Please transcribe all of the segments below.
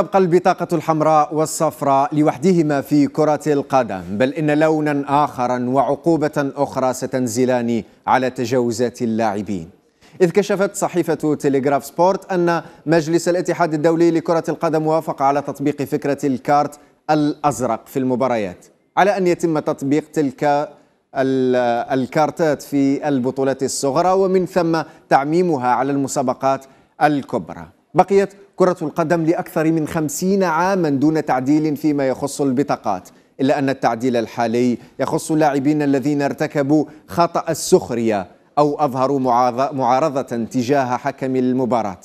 تبقى البطاقة الحمراء والصفراء لوحدهما في كرة القدم بل إن لونا آخرا وعقوبة أخرى ستنزلان على تجاوزات اللاعبين إذ كشفت صحيفة تيليغراف سبورت أن مجلس الاتحاد الدولي لكرة القدم وافق على تطبيق فكرة الكارت الأزرق في المباريات على أن يتم تطبيق تلك الكارتات في البطولات الصغرى ومن ثم تعميمها على المسابقات الكبرى بقيت كرة القدم لأكثر من خمسين عاما دون تعديل فيما يخص البطاقات إلا أن التعديل الحالي يخص اللاعبين الذين ارتكبوا خطأ السخرية أو أظهروا معارضة تجاه حكم المباراة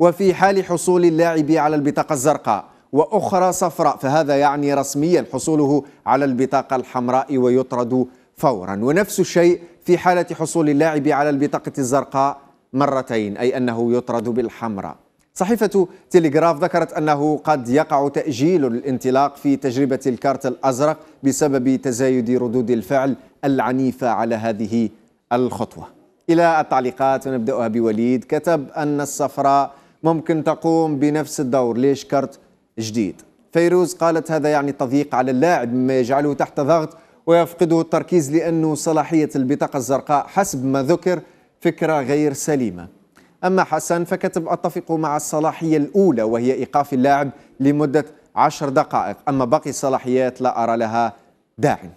وفي حال حصول اللاعب على البطاقة الزرقاء وأخرى صفراء فهذا يعني رسميا حصوله على البطاقة الحمراء ويطرد فورا ونفس الشيء في حالة حصول اللاعب على البطاقة الزرقاء مرتين أي أنه يطرد بالحمراء صحيفة تيليغراف ذكرت أنه قد يقع تأجيل الانطلاق في تجربة الكارت الأزرق بسبب تزايد ردود الفعل العنيفة على هذه الخطوة إلى التعليقات ونبدأها بوليد كتب أن الصفراء ممكن تقوم بنفس الدور ليش كارت جديد فيروز قالت هذا يعني تضييق على اللاعب مما يجعله تحت ضغط ويفقده التركيز لأنه صلاحية البطاقة الزرقاء حسب ما ذكر فكرة غير سليمة أما حسن فكتب أتفق مع الصلاحية الأولى وهي إيقاف اللاعب لمدة عشر دقائق أما باقي الصلاحيات لا أرى لها داعي